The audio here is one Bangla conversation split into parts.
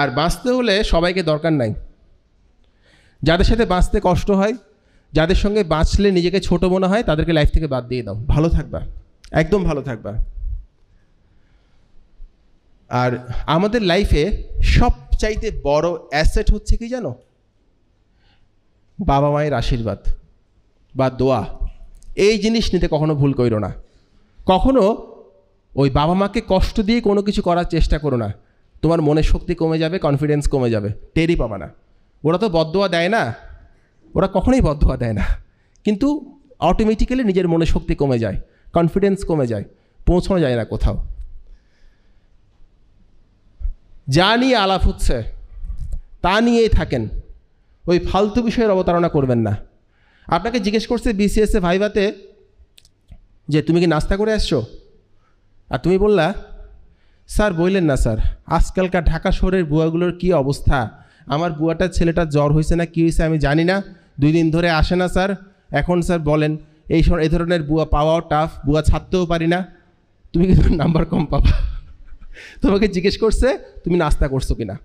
আর বাঁচতে হলে সবাইকে দরকার নাই যাদের সাথে বাঁচতে কষ্ট হয় যাদের সঙ্গে বাঁচলে নিজেকে ছোট মনে হয় তাদেরকে লাইফ থেকে বাদ দিয়ে দাও ভালো থাকবা একদম ভালো থাকবা আর আমাদের লাইফে সবচাইতে বড় অ্যাসেট হচ্ছে কি জানো বাবা মায়ের আশীর্বাদ বা দোয়া এই জিনিস নিতে কখনো ভুল করো না কখনো ওই বাবা মাকে কষ্ট দিয়ে কোনো কিছু করার চেষ্টা করো না তোমার মনের শক্তি কমে যাবে কনফিডেন্স কমে যাবে টেরই পাবে না ওরা তো বদোয়া দেয় না ওরা কখনোই বদোয়া দেয় না কিন্তু অটোমেটিক্যালি নিজের মনে শক্তি কমে যায় কনফিডেন্স কমে যায় পৌঁছানো যায় না কোথাও যা নিয়ে আলাপ হচ্ছে তা নিয়েই থাকেন ওই ফালতু বিষয়ের অবতারণা করবেন না আপনাকে জিজ্ঞেস করছে বিসিএসএ ভাইভাতে যে তুমি কি নাস্তা করে আসছো আর তুমি বললা স্যার বললেন না স্যার আজকালকার ঢাকা শহরের বুয়াগুলোর কি অবস্থা আমার বুয়াটার ছেলেটা জ্বর হয়েছে না কী হয়েছে আমি জানি না দুই দিন ধরে আসে না স্যার এখন স্যার বলেন এই এই ধরনের বুয়া পাওয়াও টাফ বুয়া ছাড়তেও পারি না তুমি কিন্তু নাম্বার কম পাবা তোমাকে জিজ্ঞেস করছে তুমি নাস্তা করছো কি না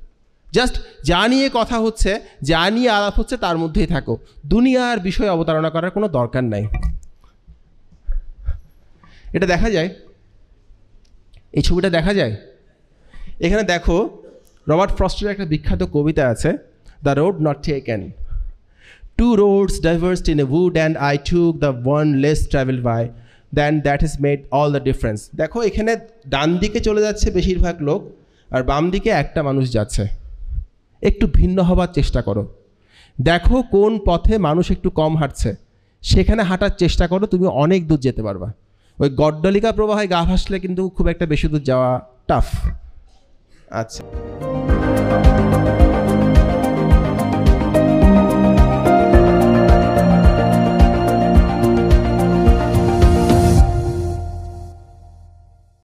জাস্ট যা নিয়ে কথা হচ্ছে যা নিয়ে আলাপ হচ্ছে তার মধ্যেই থাকো দুনিয়ার বিষয়ে অবতারণা করার কোনো দরকার নাই এটা দেখা যায় এই ছবিটা দেখা যায় এখানে দেখো রবার্ট ফ্রস্টের একটা বিখ্যাত কবিতা আছে the road not taken two roads diverged in a wood and I took the one less travel by than that is made all the difference দেখো এখানে ডান দিকে চলে যাচ্ছে বেশিরভাগ লোক আর বাম দিকে একটা মানুষ যাচ্ছে একটু ভিন্ন হবার চেষ্টা করো দেখো কোন পথে মানুষ একটু কম হাঁটছে সেখানে হাঁটার চেষ্টা করো তুমি অনেক দূর যেতে পারবা ওই গড্ডলিকা প্রবাহে গা ভাসলে কিন্তু খুব একটা বেশি দূর যাওয়া টাফ আচ্ছা